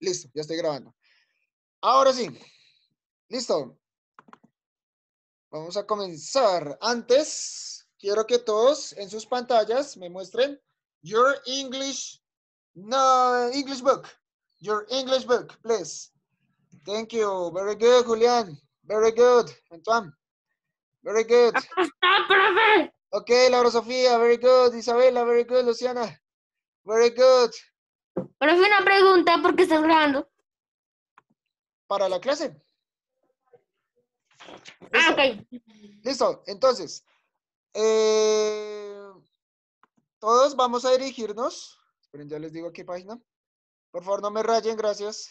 listo, ya estoy grabando. Ahora sí, listo. Vamos a comenzar. Antes, quiero que todos en sus pantallas me muestren your English, no, English book. Your English book, please. Thank you. Very good, Julián. Very good, Antoine. Very good. Okay, Laura Sofía, very good. Isabela, very good. Luciana, very good fue una pregunta, ¿por qué estás grabando? Para la clase. Ah, ok. Listo, entonces, eh, todos vamos a dirigirnos. Esperen, ya les digo qué página. Por favor, no me rayen, gracias.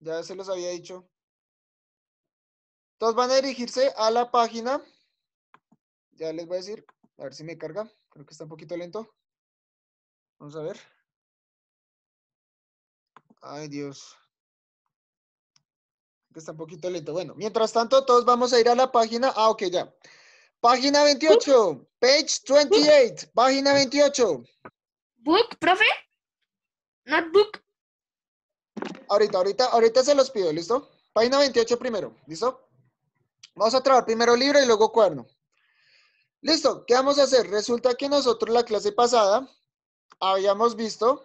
Ya se los había dicho. Todos van a dirigirse a la página. Ya les voy a decir, a ver si me carga. Creo que está un poquito lento. Vamos a ver. Ay, Dios. Está un poquito lento. Bueno, mientras tanto, todos vamos a ir a la página. Ah, ok, ya. Página 28, page 28, página 28. ¿Book, profe? Notebook. Ahorita, ahorita, ahorita se los pido, ¿listo? Página 28 primero, ¿listo? Vamos a trabajar primero libro y luego cuerno. Listo, ¿qué vamos a hacer? Resulta que nosotros la clase pasada habíamos visto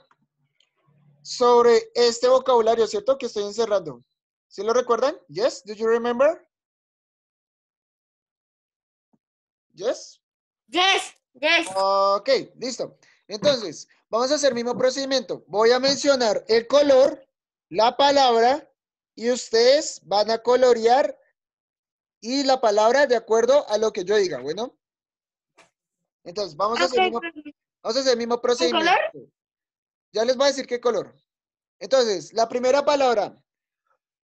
sobre este vocabulario, ¿cierto? Que estoy encerrando. ¿Sí lo recuerdan? Yes, do you remember? Yes. Yes, yes. Ok, listo. Entonces, vamos a hacer el mismo procedimiento. Voy a mencionar el color, la palabra, y ustedes van a colorear y la palabra de acuerdo a lo que yo diga, ¿bueno? Entonces, vamos, a, hacer el mismo, procedimiento. color? Ya les voy a decir qué color. Entonces, la primera palabra,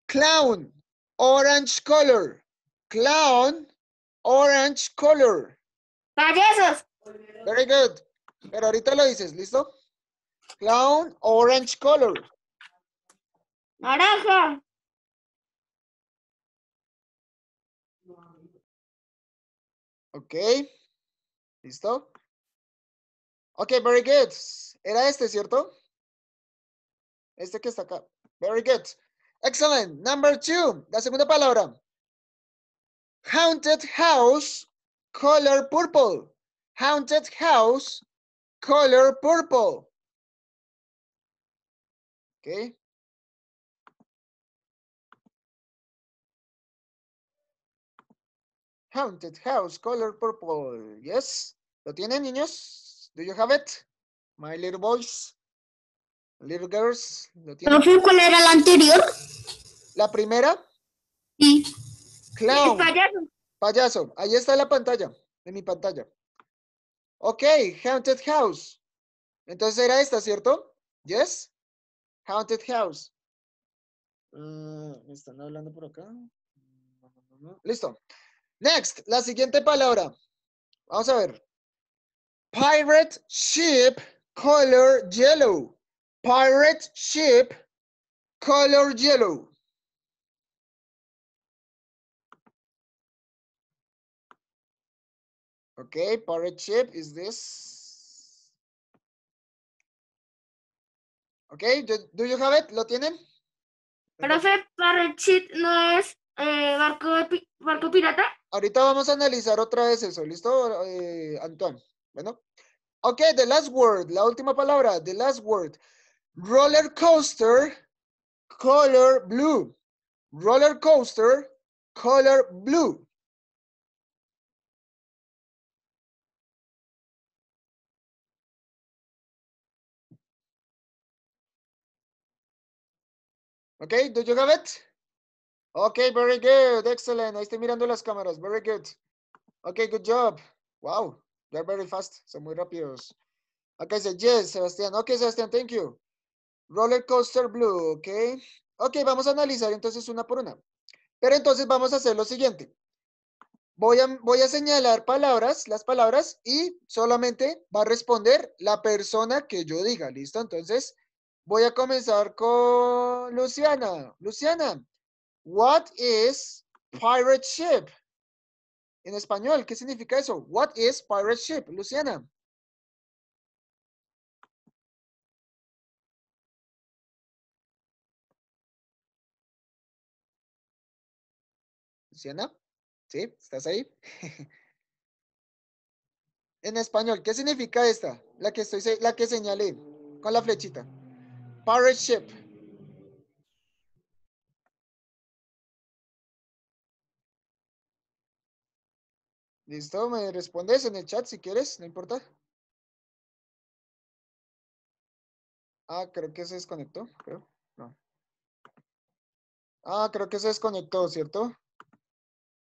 clown, orange color. Clown, orange color. Payasos. Very good. Pero ahorita lo dices, ¿listo? Clown, orange color. Naranja. Ok. ¿Listo? Ok, very good. Era este, ¿cierto? Este que está acá. Very good. Excellent. Number two. La segunda palabra. Haunted house, color purple. Haunted house, color purple. Okay. Haunted house, color purple. Yes. ¿Lo tienen, niños? Do you have it? My little boys, little girls. ¿Lo ¿cuál era la anterior? ¿La primera? Sí. Clown. Payaso. Payaso. Ahí está la pantalla, en mi pantalla. Ok, Haunted House. Entonces era esta, ¿cierto? Yes. Haunted House. ¿Me ah, están hablando por acá? Listo. Next, la siguiente palabra. Vamos a ver. Pirate ship color yellow. Pirate ship color yellow. Okay, pirate ship is this. Okay, do, you have it? ¿Lo tienen? Profe, pirate ship no es eh, barco, barco pirata. Ahorita vamos a analizar otra vez eso, ¿listo, eh, Antoine? Bueno. Ok, the last word, la última palabra, the last word. Roller coaster, color blue. Roller coaster, color blue. Okay, do you have it? Okay, very good, excellent. Ahí estoy mirando las cámaras, very good. Okay, good job. Wow. They're very fast, son muy rápidos. Acá dice, yes, Sebastián. Ok, Sebastián, thank you. Roller Coaster Blue, ok. Ok, vamos a analizar entonces una por una. Pero entonces vamos a hacer lo siguiente. Voy a, voy a señalar palabras, las palabras, y solamente va a responder la persona que yo diga, ¿listo? Entonces, voy a comenzar con Luciana. Luciana, what is pirate ship? En español, ¿qué significa eso? What is pirate ship, Luciana? Luciana, ¿sí? ¿Estás ahí? en español, ¿qué significa esta? La que, estoy, la que señalé con la flechita. Pirate ship. Listo, me respondes en el chat si quieres, no importa. Ah, creo que se desconectó, creo. No. Ah, creo que se desconectó, ¿cierto?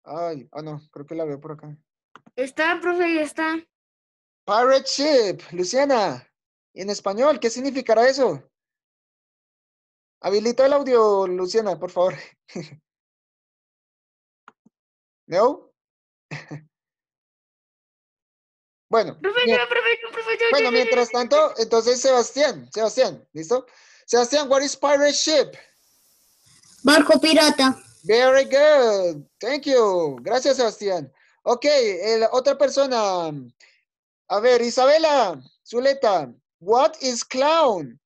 Ay, ah, no, creo que la veo por acá. Está, profe, ya está. Pirate ship, Luciana. En español, ¿qué significará eso? Habilita el audio, Luciana, por favor. ¿No? Bueno, mientras tanto, entonces Sebastián, Sebastián, ¿listo? Sebastián, what is pirate ship? Barco pirata. Very good. Thank you. Gracias, Sebastián. Ok, otra persona. A ver, Isabela, Zuleta, what is clown?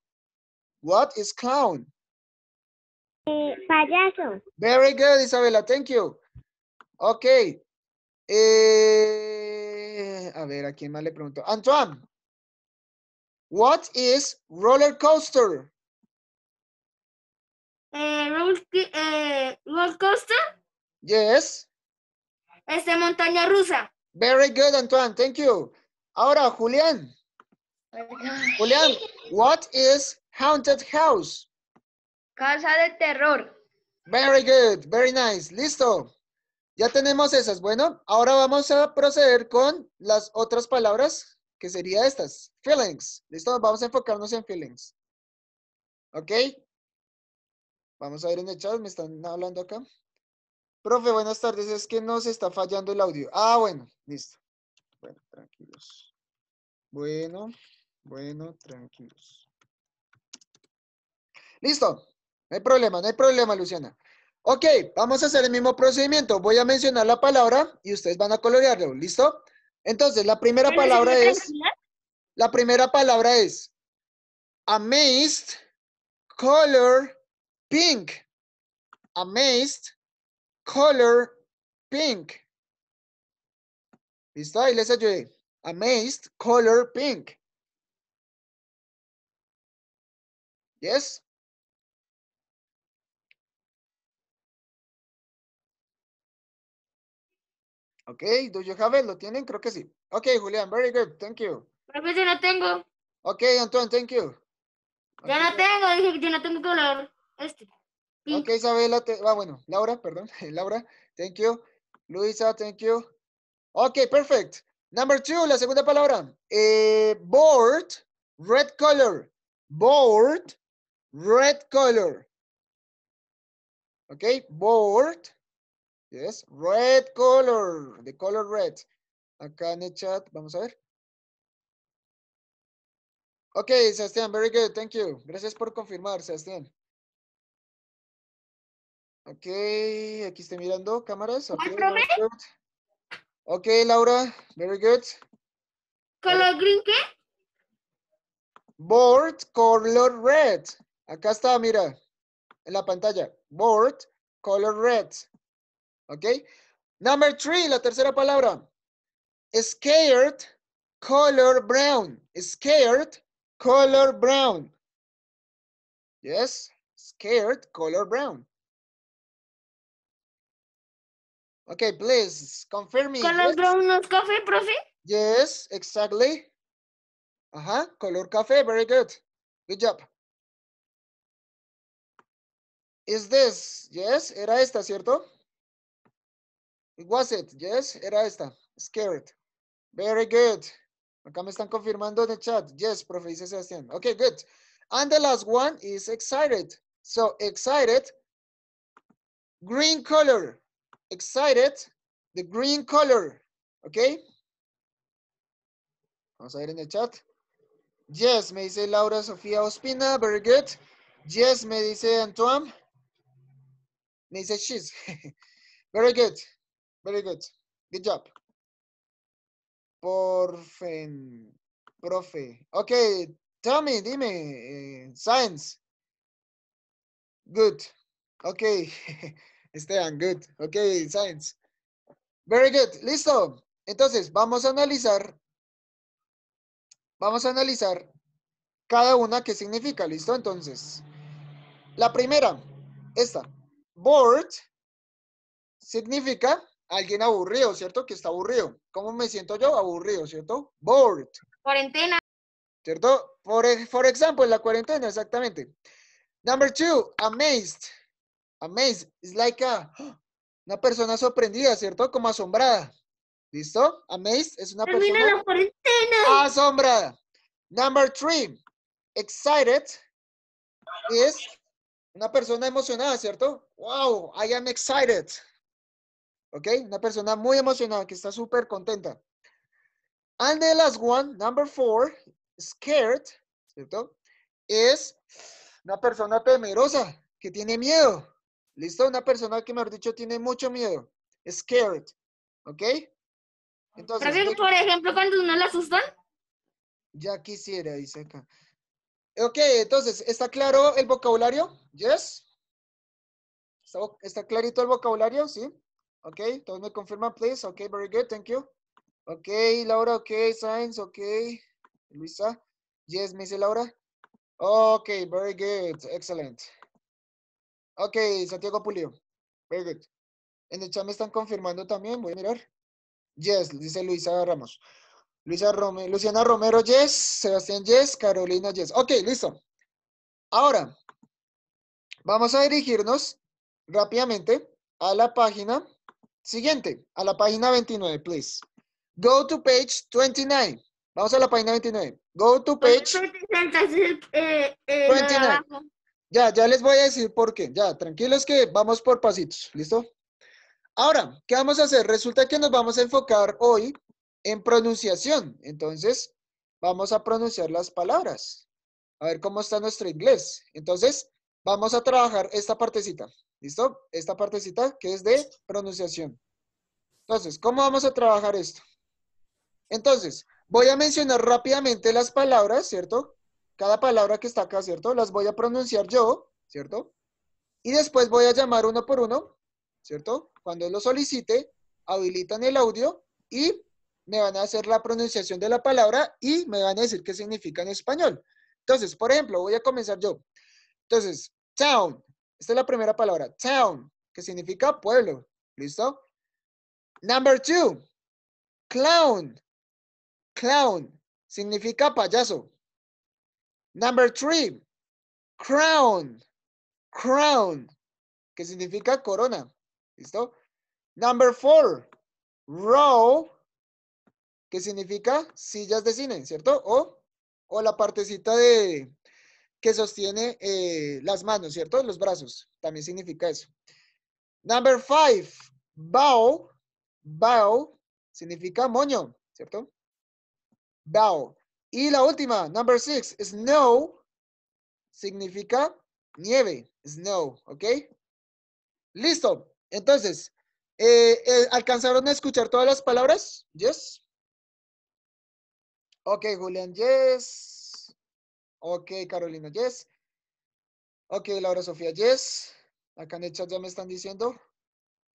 What is clown? Eh, payaso. Very good, Isabela. Thank you. Ok. Eh, a ver, ¿a quién más le pregunto? Antoine, what is roller coaster? Eh, roller, eh, coaster? Yes. Es de montaña rusa. Very good, Antoine. Thank you. Ahora, Julián. Julián, what is haunted house? Casa de terror. Very good. Very nice. Listo. Ya tenemos esas. Bueno, ahora vamos a proceder con las otras palabras, que sería estas. Feelings. Listo, vamos a enfocarnos en feelings. ¿Ok? Vamos a ver en el chat, me están hablando acá. Profe, buenas tardes. Es que nos está fallando el audio. Ah, bueno, listo. Bueno, tranquilos. Bueno, bueno, tranquilos. Listo. No hay problema, no hay problema, Luciana. Ok, vamos a hacer el mismo procedimiento. Voy a mencionar la palabra y ustedes van a colorearlo, ¿listo? Entonces, la primera palabra es... La primera palabra es... Amazed, color, pink. Amazed, color, pink. ¿Listo? Ahí les ayudé. Amazed, color, pink. ¿Yes? Ok, do you have it? ¿Lo tienen? Creo que sí. Ok, Julián, very good, thank you. Perfecto, no tengo. Ok, Antoine, thank you. Ya no tengo, dije que ya no tengo color. Este. Ok, Isabela, ah, bueno, Laura, perdón, Laura, thank you. Luisa, thank you. Ok, perfect. Number two, la segunda palabra. Eh, board, red color. Board, red color. Ok, board, Yes, red color, the color red. Acá en el chat, vamos a ver. Ok, Sebastián, very good, thank you. Gracias por confirmar, Sebastián. Ok, aquí estoy mirando cámaras. Okay, ok, Laura, very good. ¿Color green qué? Board color red. Acá está, mira, en la pantalla. Board color red. ¿Ok? Number three, la tercera palabra. Scared, color brown. Scared, color brown. Yes, scared, color brown. Okay, please, confirm me. Color brown es café, profe? Yes, exactly. Ajá, color café, very good. Good job. Is this, yes, era esta, ¿cierto? Was it? Yes, era esta. Scared. Very good. Acá me están confirmando en el chat. Yes, profe, dice Sebastián. Okay, good. And the last one is excited. So excited, green color. Excited, the green color. Okay. Vamos a ver en el chat. Yes, me dice Laura Sofía Ospina. Very good. Yes, me dice Antoine. Me dice she's. Very good. Very good. Good job. fin. Profe. Ok, Tommy, dime. Eh, science. Good. Ok. Esteban, good. Ok, science. Very good. Listo. Entonces, vamos a analizar. Vamos a analizar cada una que significa. ¿Listo? Entonces, la primera, esta. Board significa alguien aburrido, ¿cierto? Que está aburrido. ¿Cómo me siento yo? Aburrido, ¿cierto? Bored. Cuarentena. ¿Cierto? Por, ejemplo, la cuarentena, exactamente. Number two, amazed. Amazed. Es like a, una persona sorprendida, ¿cierto? Como asombrada. ¿Listo? Amazed es una Termina la cuarentena. asombrada. Number three, excited es una persona emocionada, ¿cierto? Wow, I am excited. ¿ok? Una persona muy emocionada que está súper contenta. And the last one, number four, scared, ¿cierto? Es una persona temerosa, que tiene miedo. ¿Listo? Una persona que, me mejor dicho, tiene mucho miedo. Scared, ¿ok? Entonces, por ejemplo, cuando uno la asustan? Ya quisiera, dice acá. Ok, entonces, ¿está claro el vocabulario? ¿Yes? está clarito el vocabulario? ¿Sí? Ok, todos me confirman, please. Okay, very good, thank you. Ok, Laura, ok, Sainz, ok. Luisa, yes, me dice Laura. Ok, very good, excellent. Okay, Santiago Pulido, very good. En el chat me están confirmando también, voy a mirar. Yes, dice Luisa Ramos. Luisa Luciana Romero, yes. Sebastián, yes. Carolina, yes. Ok, listo. Ahora, vamos a dirigirnos rápidamente a la página Siguiente, a la página 29, please. Go to page 29. Vamos a la página 29. Go to page 29. Eh, ya, ya les voy a decir por qué. Ya, tranquilos que vamos por pasitos. ¿Listo? Ahora, ¿qué vamos a hacer? Resulta que nos vamos a enfocar hoy en pronunciación. Entonces, vamos a pronunciar las palabras. A ver cómo está nuestro inglés. Entonces, vamos a trabajar esta partecita. ¿Listo? Esta partecita que es de pronunciación. Entonces, ¿cómo vamos a trabajar esto? Entonces, voy a mencionar rápidamente las palabras, ¿cierto? Cada palabra que está acá, ¿cierto? Las voy a pronunciar yo, ¿cierto? Y después voy a llamar uno por uno, ¿cierto? Cuando lo solicite, habilitan el audio y me van a hacer la pronunciación de la palabra y me van a decir qué significa en español. Entonces, por ejemplo, voy a comenzar yo. Entonces, town, esta es la primera palabra, town, que significa pueblo. ¿Listo? Number two, clown. Clown significa payaso. Number three, crown. Crown, que significa corona. ¿Listo? Number four, row, que significa sillas de cine, ¿cierto? O, o la partecita de, que sostiene eh, las manos, ¿cierto? Los brazos, también significa eso. Number five, bao, bao significa moño, ¿cierto? Bao. Y la última, number six, snow significa nieve, snow, ¿ok? Listo. Entonces, eh, eh, ¿alcanzaron a escuchar todas las palabras? Yes. Ok, Julián, yes. Ok, Carolina, yes. Ok, Laura Sofía, yes. Acá en el chat ya me están diciendo.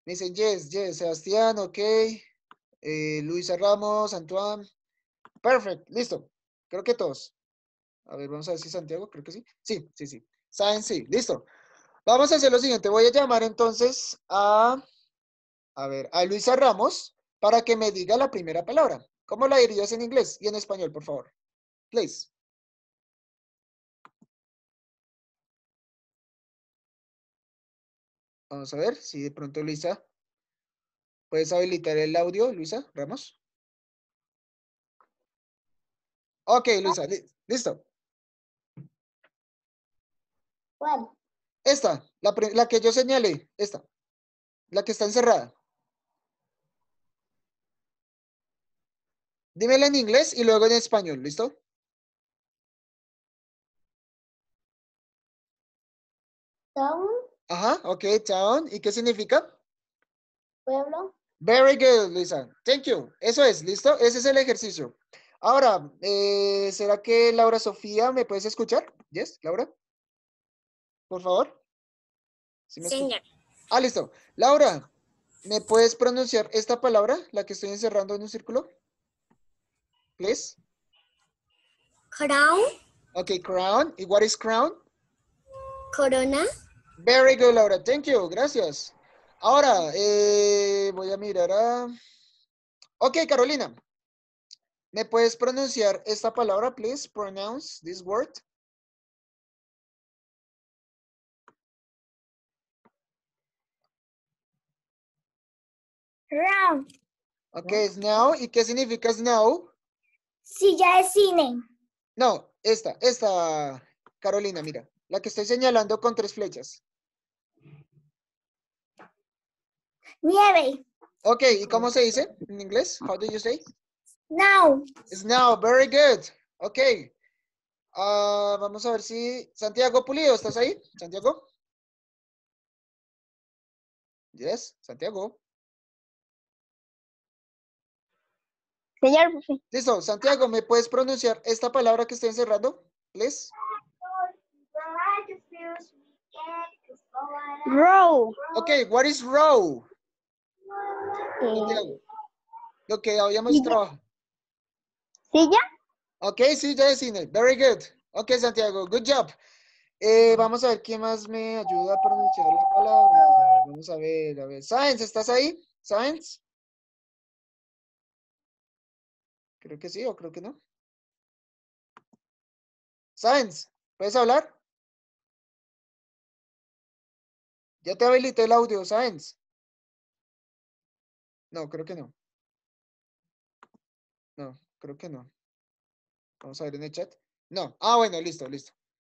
Me dicen yes, yes. Sebastián, ok. Eh, Luisa Ramos, Antoine. Perfect, listo. Creo que todos. A ver, vamos a ver si Santiago, creo que sí. Sí, sí, sí. Saben, sí, listo. Vamos a hacer lo siguiente. Voy a llamar entonces a, a ver, a Luisa Ramos para que me diga la primera palabra. ¿Cómo la dirías en inglés y en español, por favor? Please. Vamos a ver si de pronto Luisa, ¿puedes habilitar el audio, Luisa Ramos? Ok, Luisa, listo. ¿Cuál? Esta, la, la que yo señalé, esta, la que está encerrada. Dímela en inglés y luego en español, ¿listo? Ajá, ok, town. ¿Y qué significa? Pueblo. Very good, Lisa. Thank you. Eso es, ¿listo? Ese es el ejercicio. Ahora, eh, ¿será que Laura Sofía me puedes escuchar? Yes, Laura. Por favor. ¿Sí Señor. Ah, listo. Laura, ¿me puedes pronunciar esta palabra, la que estoy encerrando en un círculo? Please. Crown. Ok, crown. ¿Y what is crown? Corona. Very good, Laura. Thank you. Gracias. Ahora, eh, voy a mirar a... Ok, Carolina. ¿Me puedes pronunciar esta palabra, please? Pronounce this word. Round. Ok, now. ¿Y qué significa Sí, ya es cine. No, esta, esta, Carolina, mira. La que estoy señalando con tres flechas. Nieve. Ok, ¿y cómo se dice en inglés? How do you say? Snow. now. very good. Ok. Ah, vamos a ver si... Santiago Pulido, ¿estás ahí? Santiago. Yes, Santiago. Señor. Listo, Santiago, ¿me puedes pronunciar esta palabra que estoy encerrando? Please. Row. Ok, what is row? Okay. ok, habíamos trabajado. ¿Sí ya? Ok, sí, ya, Cine. Very good. Ok, Santiago, good job. Eh, vamos a ver quién más me ayuda a pronunciar la palabra. Vamos a ver, a ver. Science, ¿estás ahí? Science. Creo que sí o creo que no. Science, ¿puedes hablar? Ya te habilité el audio, Science. No, creo que no. No, creo que no. Vamos a ver en el chat. No. Ah, bueno, listo, listo.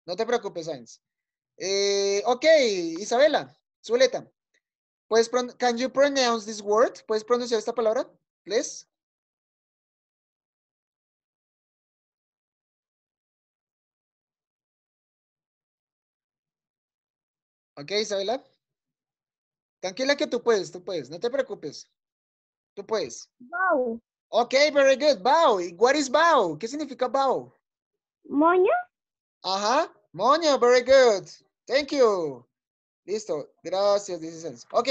No te preocupes, Sainz. Eh, ok, Isabela, Zuleta. ¿Puedes can you pronounce this word? ¿Puedes pronunciar esta palabra, please? Ok, Isabela. Tranquila que tú puedes, tú puedes, no te preocupes. Tú puedes. Ok, very good. Bow. What is bow? ¿Qué significa bow? Moño. Ajá. Moño, very good. Thank you. Listo. Gracias, 16. Ok.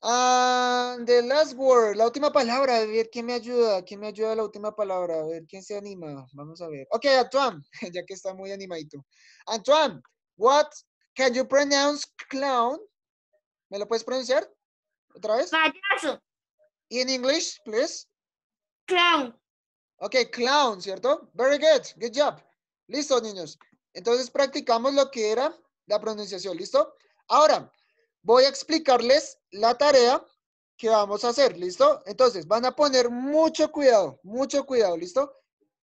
And ah, the last word, la última palabra, a ver quién me ayuda, quién me ayuda la última palabra, a ver quién se anima, vamos a ver. Ok, Antoine, ya que está muy animadito. Antoine, what can you pronounce clown? ¿Me lo puedes pronunciar? ¿Otra vez? In English, please. Clown. Ok, clown, ¿cierto? Very good. Good job. Listo, niños. Entonces practicamos lo que era la pronunciación, ¿listo? Ahora, voy a explicarles la tarea que vamos a hacer, ¿listo? Entonces, van a poner mucho cuidado, mucho cuidado, ¿listo?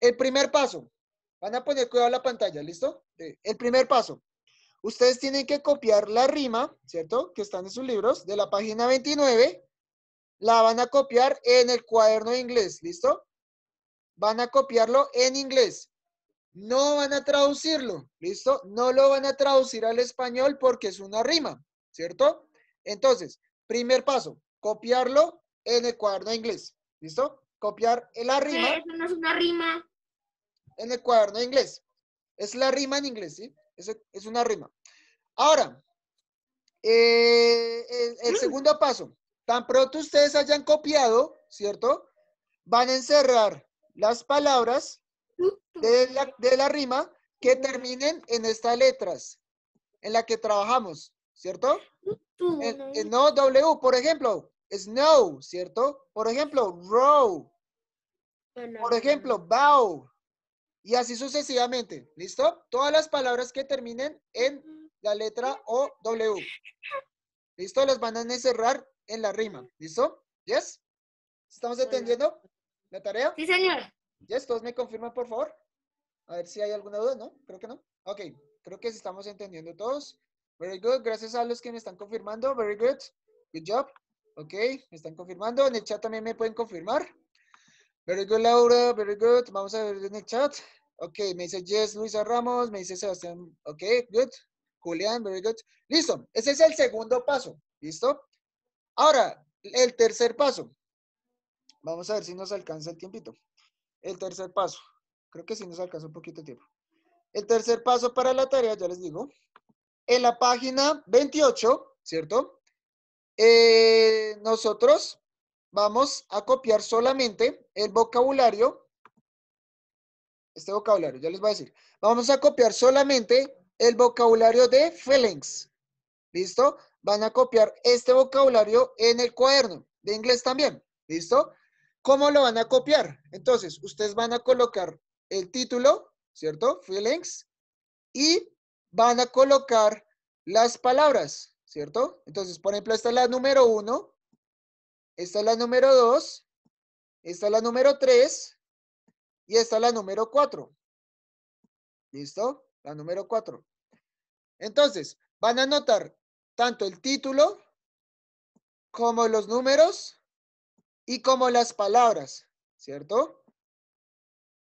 El primer paso, van a poner cuidado a la pantalla, ¿listo? Eh, el primer paso, Ustedes tienen que copiar la rima, ¿cierto? Que están en sus libros, de la página 29. La van a copiar en el cuaderno de inglés, ¿listo? Van a copiarlo en inglés. No van a traducirlo, ¿listo? No lo van a traducir al español porque es una rima, ¿cierto? Entonces, primer paso, copiarlo en el cuaderno de inglés, ¿listo? Copiar la rima. Eso no es una rima. En el cuaderno de inglés. Es la rima en inglés, ¿sí? es una rima. Ahora, eh, el, mm. segundo paso. Tan pronto ustedes hayan copiado, ¿cierto? Van a encerrar las palabras de la, rima que terminen en estas letras en la que trabajamos, ¿cierto? no W, por ejemplo, snow, ¿cierto? Por ejemplo, row. Por ejemplo, bow. Y así sucesivamente. ¿Listo? Todas las palabras que terminen en la letra O, W. ¿Listo? Las van a encerrar en la rima. ¿Listo? ¿Yes? ¿Estamos entendiendo la tarea? Sí, señor. ¿Yes? ¿Todos me confirman, por favor? A ver si hay alguna duda, ¿no? Creo que no. Ok, creo que estamos entendiendo todos. Very good. Gracias a los que me están confirmando. Very good. Good job. Ok, me están confirmando. En el chat también me pueden confirmar. Very good, Laura. Very good. Vamos a ver en el chat. Ok, me dice Jess Luisa Ramos, me dice Sebastián. Ok, good. Julián, very good. Listo. Ese es el segundo paso. ¿Listo? Ahora, el tercer paso. Vamos a ver si nos alcanza el tiempito. El tercer paso. Creo que sí nos alcanza un poquito de tiempo. El tercer paso para la tarea, ya les digo. En la página 28, ¿cierto? Eh, nosotros vamos a copiar solamente el vocabulario, este vocabulario, ya les voy a decir. Vamos a copiar solamente el vocabulario de feelings. ¿Listo? Van a copiar este vocabulario en el cuaderno de inglés también. ¿Listo? ¿Cómo lo van a copiar? Entonces, ustedes van a colocar el título, ¿cierto? Feelings. Y van a colocar las palabras, ¿cierto? Entonces, por ejemplo, esta es la número uno, esta es la número 2. Esta es la número 3. Y esta es la número 4. ¿Listo? La número 4. Entonces, van a anotar tanto el título como los números y como las palabras, ¿cierto?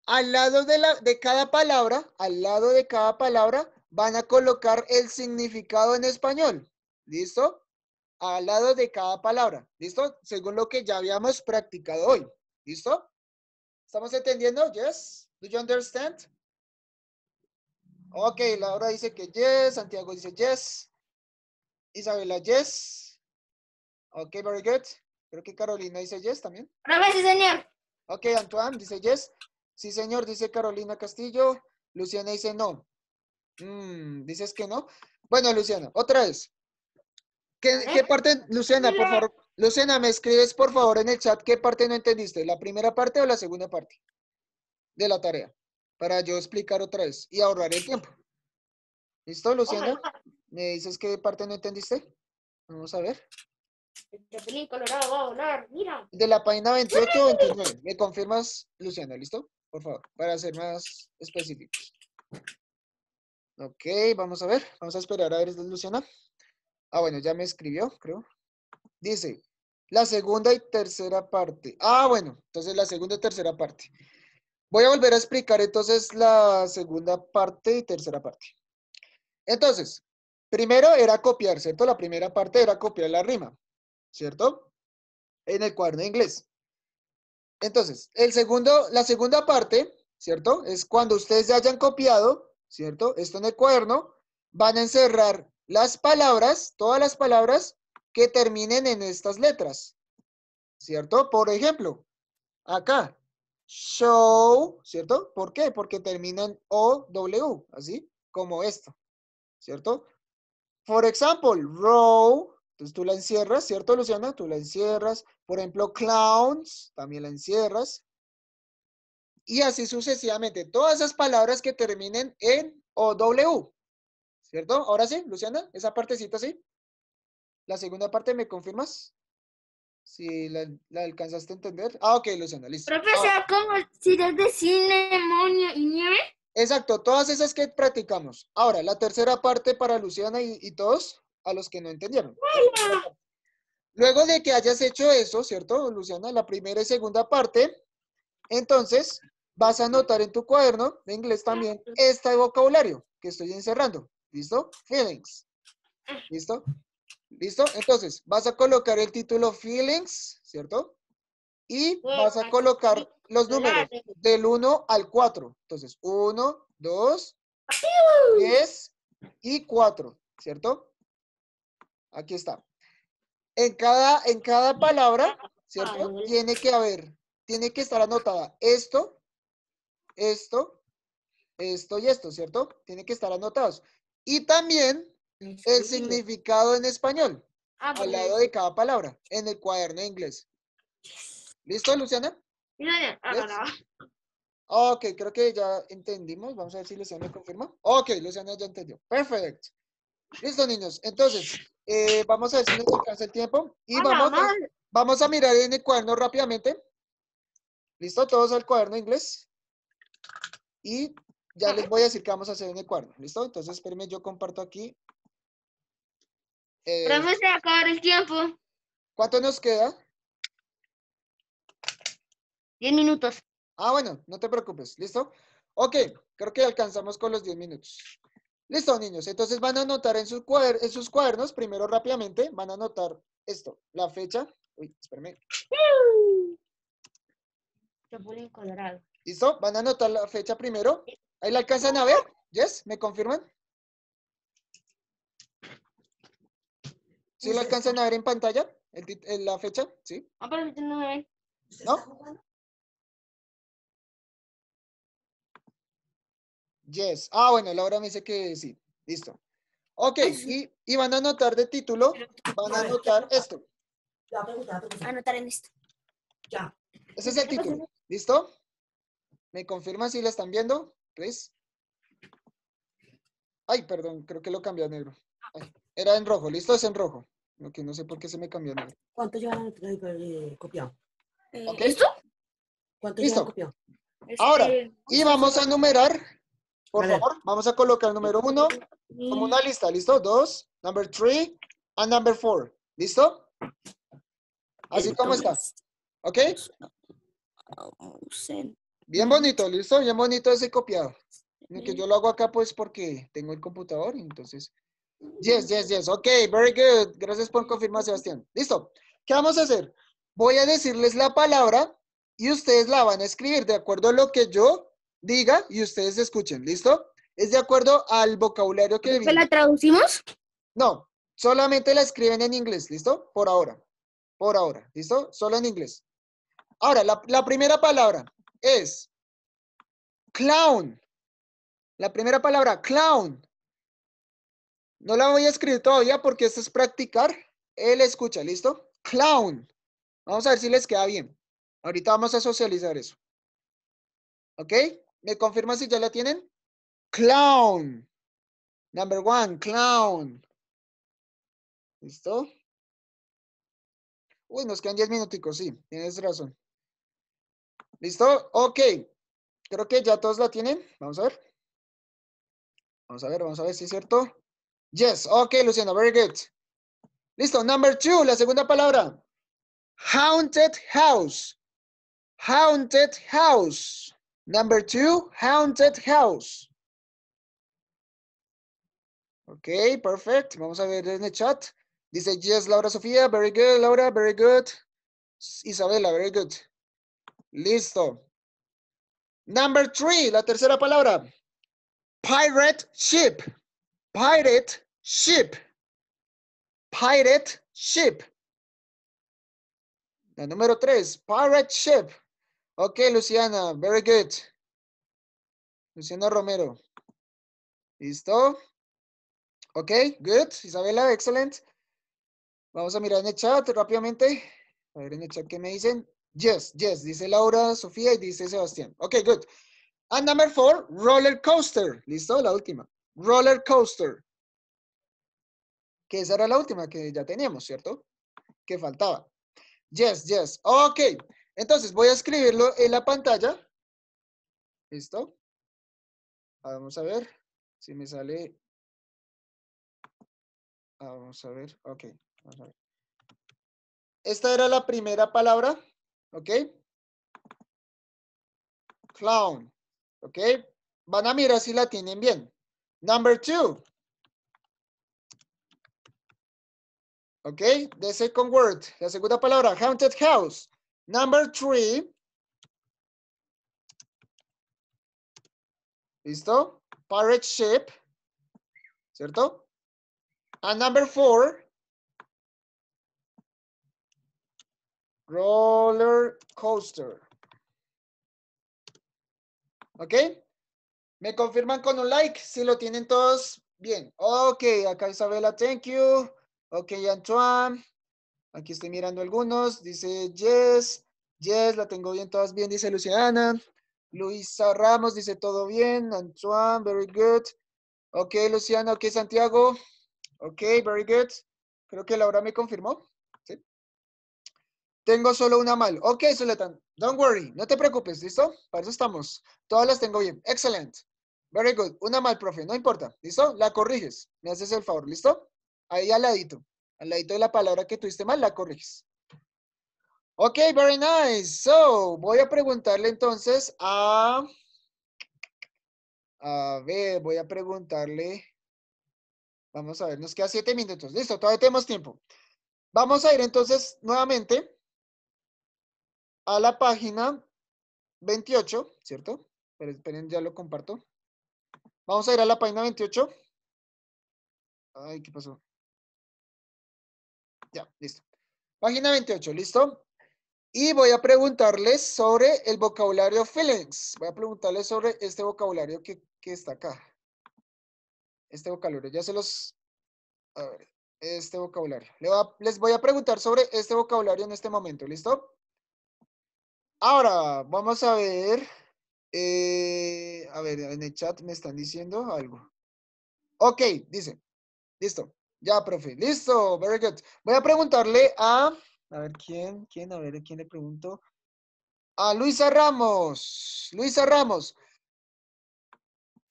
Al lado de, la, de cada palabra, al lado de cada palabra, van a colocar el significado en español. ¿Listo? al lado de cada palabra, ¿listo? Según lo que ya habíamos practicado hoy, ¿listo? ¿Estamos entendiendo? Yes. Do you understand? Ok, Laura dice que yes, Santiago dice yes, Isabela yes. Ok, very good. Creo que Carolina dice yes también. ver, sí, señor. Ok, Antoine dice yes. Sí, señor, dice Carolina Castillo. Luciana dice no. Mm, dices que no. Bueno, Luciana, otra vez. ¿Eh? ¿Qué, parte, Luciana, por favor? Luciana, me escribes por favor en el chat qué parte no entendiste, la primera parte o la segunda parte de la tarea, para yo explicar otra vez y ahorrar el tiempo. ¿Listo, Luciana? ¿Me dices qué parte no entendiste? Vamos a ver. El colorado va a volar, mira. De la página 28 o 29. ¿Me confirmas, Luciana? ¿Listo? Por favor, para ser más específicos. Ok, vamos a ver. Vamos a esperar a ver, Luciana. Ah, bueno, ya me escribió, creo. Dice, la segunda y tercera parte. Ah, bueno, entonces la segunda y tercera parte. Voy a volver a explicar entonces la segunda parte y tercera parte. Entonces, primero era copiar, ¿cierto? La primera parte era copiar la rima, ¿cierto? En el cuaderno inglés. Entonces, el segundo, la segunda parte, ¿cierto? Es cuando ustedes ya hayan copiado, ¿cierto? Esto en el cuaderno, van a encerrar las palabras, todas las palabras que terminen en estas letras. ¿Cierto? Por ejemplo, acá, show, ¿cierto? ¿Por qué? Porque termina en OW, así como esto, ¿cierto? Por ejemplo, row, entonces tú la encierras, ¿cierto, Luciana? Tú la encierras. Por ejemplo, clowns, también la encierras. Y así sucesivamente, todas esas palabras que terminen en OW, ¿Cierto? Ahora sí, Luciana, esa partecita sí. La segunda parte, ¿me confirmas? Si la, alcanzaste a entender. Ah, ok, Luciana, listo. Profesor, ah. ¿cómo tiras de cine, y nieve? Exacto, todas esas que practicamos. Ahora, la tercera parte para Luciana y, todos a los que no entendieron. Luego de que hayas hecho eso, ¿cierto, Luciana? La primera y segunda parte, entonces vas a anotar en tu cuaderno de inglés también este vocabulario que estoy encerrando. ¿Listo? Feelings. ¿Listo? ¿Listo? Entonces, vas a colocar el título Feelings, ¿cierto? Y vas a colocar los números del 1 al 4. Entonces, 1, 2, 10 y 4, ¿cierto? Aquí está. En cada, en cada palabra, ¿cierto? Tiene que haber, tiene que estar anotada esto, esto, esto y esto, ¿cierto? Tiene que estar anotados. Y también el significado en español, ah, al lado de cada palabra, en el cuaderno de inglés. ¿Listo, Luciana? Ah, ok, creo que ya entendimos. Vamos a ver si Luciana confirma. Ok, Luciana ya entendió. Perfecto. Listo, niños. Entonces, eh, vamos a ver si nos alcanza el tiempo. Y vamos, a, mirar en el cuaderno rápidamente. ¿Listo? Todos al cuaderno inglés. Y ya les voy a decir que vamos a hacer en el cuaderno ¿Listo? Entonces, espérenme, yo comparto aquí. Eh, vamos a acabar el tiempo. ¿Cuánto nos queda? Diez minutos. Ah, bueno, no te preocupes. ¿Listo? Ok, creo que alcanzamos con los diez minutos. Listo, niños. Entonces van a anotar en sus, cuadernos, primero rápidamente, van a anotar esto, la fecha. Uy, espérame. Colorado. ¿Listo? Van a anotar la fecha primero. ¿Ahí la alcanzan a ver? ¿Yes? ¿Me confirman? ¿Sí la alcanzan a ver en pantalla? ¿El, la fecha? ¿Sí? Ah, pero no me ven. ¿No? Yes. Ah, bueno, Laura me dice que sí. Listo. Ok, y, van a anotar de título, van a anotar esto. Anotar en esto. Ya. Ese es el título. ¿Listo? ¿Me confirman si la están viendo? ¿Ves? Ay, perdón, creo que lo cambié a negro. era en rojo, listo, es en rojo. Lo que no sé por qué se me cambió a negro. ¿Cuánto pues, eh, eh, llevan copiado? ¿Listo? Este, ¿Cuánto listo. Ahora, y vamos a numerar, por favor, vamos a colocar el número uno mm. como una lista, ¿listo? Dos, number three, and number four, ¿listo? Así como está, ¿ok? ausente. Bien bonito, listo, bien bonito ese copiado. Que yo lo hago acá pues porque tengo el computador, entonces. Yes, yes, yes. Ok, very good. Gracias por confirmar, Sebastián. Listo. ¿Qué vamos a hacer? Voy a decirles la palabra y ustedes la van a escribir de acuerdo a lo que yo diga y ustedes escuchen. ¿Listo? Es de acuerdo al vocabulario que... ¿Se la traducimos? No, solamente la escriben en inglés. ¿Listo? Por ahora. Por ahora. ¿Listo? Solo en inglés. Ahora, la, la primera palabra es clown. La primera palabra, clown. No la voy a escribir todavía porque esto es practicar. Él escucha, ¿listo? Clown. Vamos a ver si les queda bien. Ahorita vamos a socializar eso. ¿Ok? ¿Me confirma si ya la tienen? Clown. Number one, clown. ¿Listo? Uy, nos quedan 10 minuticos, sí, tienes razón. ¿Listo? Ok. Creo que ya todos la tienen. Vamos a ver. Vamos a ver, vamos a ver si es cierto. Yes. Ok, Luciana. Very good. Listo. Number two, la segunda palabra. Haunted house. Haunted house. Number two, haunted house. Ok, perfect. Vamos a ver en el chat. Dice, yes, Laura Sofía. Very good, Laura. Very good. Isabela, very good. Listo. Number three, la tercera palabra. Pirate ship. Pirate ship. Pirate ship. La número tres, pirate ship. Ok, Luciana, very good. Luciana Romero. ¿Listo? Ok, good. Isabela, excellent. Vamos a mirar en el chat rápidamente. A ver en el chat qué me dicen. Yes, yes, dice Laura, Sofía y dice Sebastián. Ok, good. And number four, roller coaster. ¿Listo? La última. Roller coaster. Que esa era la última que ya teníamos, ¿cierto? Que faltaba. Yes, yes. Ok. Entonces voy a escribirlo en la pantalla. ¿Listo? Ah, vamos a ver si me sale. Ah, vamos a ver. Ok. Esta era la primera palabra ¿ok? Clown, ¿ok? Van a mirar si la tienen bien. Number two. ¿Ok? The second word, la segunda palabra, haunted house. Number three. ¿Listo? Pirate ship. ¿Cierto? And number four. roller coaster. ¿Ok? ¿Me confirman con un like? Si lo tienen todos, bien. Ok, acá Isabela, thank you. Ok, Antoine. Aquí estoy mirando algunos. Dice Yes. Yes, la tengo bien, todas bien, dice Luciana. Luisa Ramos dice todo bien. Antoine, very good. Ok, Luciana, ok, Santiago. Ok, very good. Creo que Laura me confirmó. Tengo solo una mal. Ok, Suletan Don't worry. No te preocupes, ¿listo? Para eso estamos. Todas las tengo bien. Excellent. Very good. Una mal, profe. No importa. ¿Listo? La corriges. Me haces el favor. ¿Listo? Ahí al ladito. Al ladito de la palabra que tuviste mal, la corriges. Ok, very nice. So, voy a preguntarle entonces a... A ver, voy a preguntarle... Vamos a ver, nos queda siete minutos. Listo, todavía tenemos tiempo. Vamos a ir entonces nuevamente a la página 28, ¿cierto? Pero esperen, ya lo comparto. Vamos a ir a la página 28. Ay, ¿qué pasó? Ya, listo. Página 28, ¿listo? Y voy a preguntarles sobre el vocabulario feelings. Voy a preguntarles sobre este vocabulario que, que está acá. Este vocabulario, ya se los... A ver, este vocabulario. Les voy a preguntar sobre este vocabulario en este momento, ¿listo? Ahora, vamos a ver. Eh, a ver, en el chat me están diciendo algo. Ok, dice. Listo. Ya, profe. Listo. Very good. Voy a preguntarle a. A ver, ¿quién? ¿Quién? A ver, ¿quién le pregunto? A Luisa Ramos. Luisa Ramos.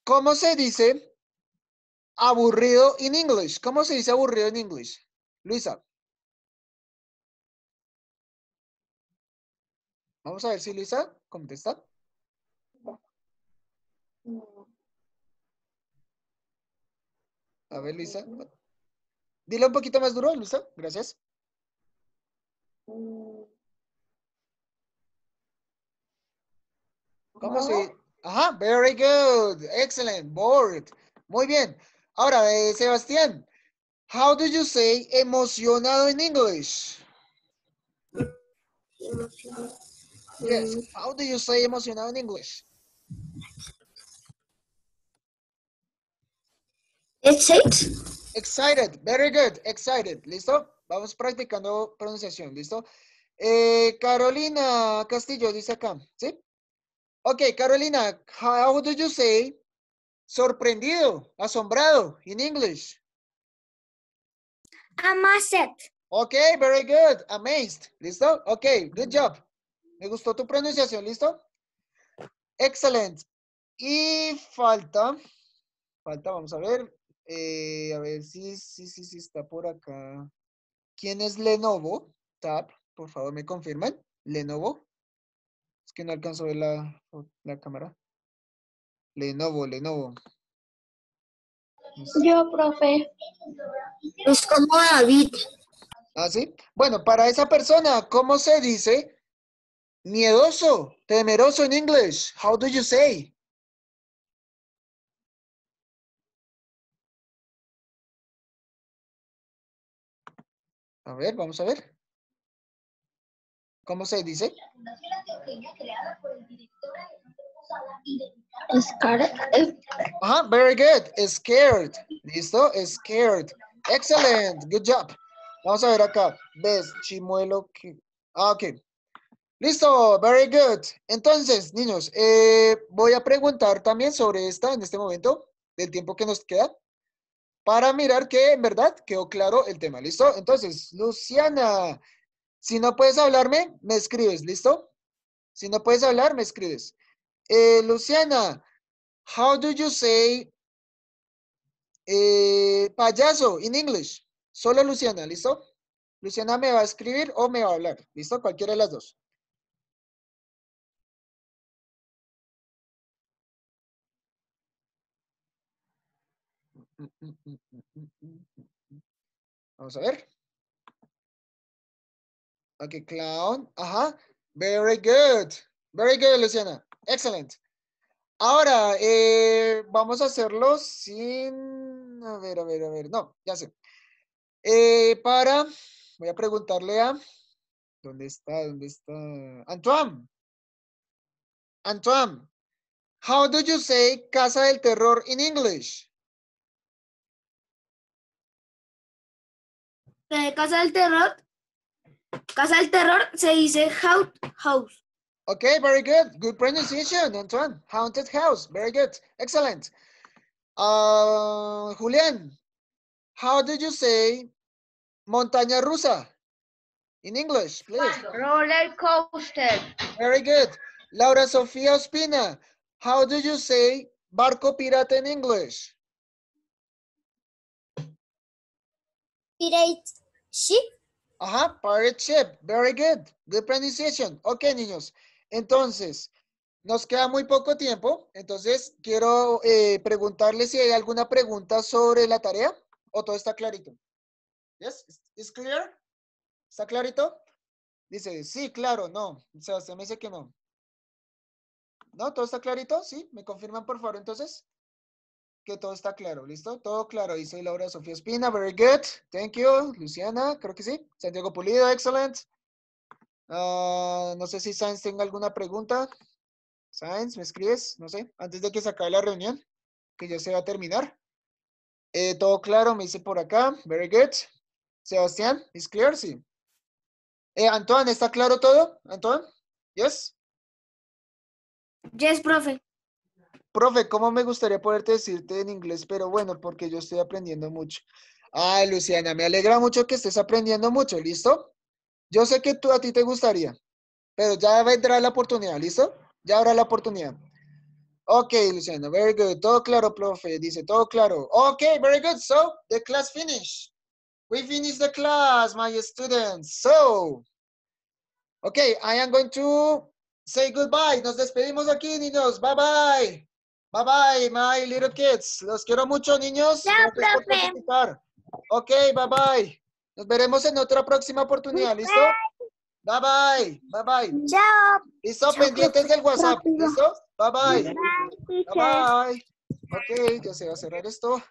¿Cómo se dice aburrido en inglés? English? ¿Cómo se dice aburrido en inglés, Luisa. Vamos a ver si Luisa contesta. A ver, Luisa. Dile un poquito más duro, Luisa. Gracias. ¿Cómo se...? Ajá, very good. excelente, Bored. Muy bien. Ahora, eh, Sebastián. How do you say emocionado en English? Yes. How do you say emocionado en English? Excited. Excited. Very good. Excited. ¿Listo? Vamos practicando pronunciación. ¿Listo? Eh, Carolina Castillo dice acá. ¿Sí? Ok, Carolina. How do you say sorprendido, asombrado in English? Amazed. Ok, very good. Amazed. ¿Listo? Ok, good job. Me gustó tu pronunciación, ¿listo? Excelente. Y falta, falta, vamos a ver, eh, a ver si sí, sí, sí, está por acá. ¿Quién es Lenovo? Tab, por favor, me confirman. Lenovo. Es que no alcanzo a ver la, la cámara. Lenovo, Lenovo. Yo, profe. Es pues, como David. ¿Ah, sí? Bueno, para esa persona, ¿cómo se dice Miedoso, temeroso en inglés. How do you say? A ver, vamos a ver. ¿Cómo se dice? Scared. Ajá, very good. Scared. ¿Listo? Scared. Excellent. Good job. Vamos a ver acá. ¿Ves? Chimuelo. Ah, ok. Listo, very good. Entonces, niños, eh, voy a preguntar también sobre esta en este momento, del tiempo que nos queda, para mirar que en verdad quedó claro el tema. ¿Listo? Entonces, Luciana, si no puedes hablarme, me escribes. ¿Listo? Si no puedes hablar, me escribes. Eh, Luciana, how do you say eh, payaso in English? Solo Luciana, ¿listo? Luciana me va a escribir o me va a hablar, ¿listo? Cualquiera de las dos. Vamos a ver. Ok, clown. Ajá. Very good. Very good, Luciana. Excellent. Ahora, eh, vamos a hacerlo sin... A ver, a ver, a ver. No, ya sé. Eh, para... Voy a preguntarle a... ¿Dónde está? ¿Dónde está? Antoine. Antoine. How do you say Casa del Terror in English? de Casa del Terror. Casa del Terror se dice Haunted House. Okay, very good. Good pronunciation, Antoine. Haunted House. Very good. Excellent. Uh, Julian, how did you say montaña rusa in English, please? Roller coaster. Very good. Laura Sofia Ospina, how do you say barco pirata in English? Pirate Sí. Ajá, pirate ship. Very good. Good pronunciation. Ok, niños. Entonces, nos queda muy poco tiempo. Entonces, quiero eh, preguntarle si hay alguna pregunta sobre la tarea o todo está clarito. Yes, is clear? ¿Está clarito? Dice, sí, claro, no. O sea, se me dice que no. ¿No? ¿Todo está clarito? Sí, me confirman por favor entonces que todo está claro, ¿listo? Todo claro. Y soy Laura Sofía Espina, very good. Thank you. Luciana, creo que sí. Santiago Pulido, excellent. Ah, no sé si Sainz tenga alguna pregunta. Sainz, ¿me escribes? No sé. Antes de que se acabe la reunión, que ya se va a terminar. Eh, todo claro, me dice por acá. Very good. Sebastián, is clear? Sí. Eh, Antoine, ¿está claro todo? Antoine, ¿yes? Yes, profe. Profe, ¿cómo me gustaría poderte decirte en inglés? Pero bueno, porque yo estoy aprendiendo mucho. Ay, Luciana, me alegra mucho que estés aprendiendo mucho, ¿listo? Yo sé que tú a ti te gustaría, pero ya vendrá la oportunidad, ¿listo? Ya habrá la oportunidad. Ok, Luciana, very good. Todo claro, profe. Dice, todo claro. Ok, very good. So, the class finish. We finish the class, my students. So, ok, I am going to say goodbye. Nos despedimos aquí, niños. Bye, bye. Bye bye, my little kids. Los quiero mucho, niños. No, profe. Ok, bye bye. Nos veremos en otra próxima oportunidad, ¿listo? Bye bye. Bye bye. Chao. ¿Listo? Chao, Pendientes del WhatsApp, ¿listo? Bye bye. Bye bye. bye, bye. Ok, ya se va a cerrar esto.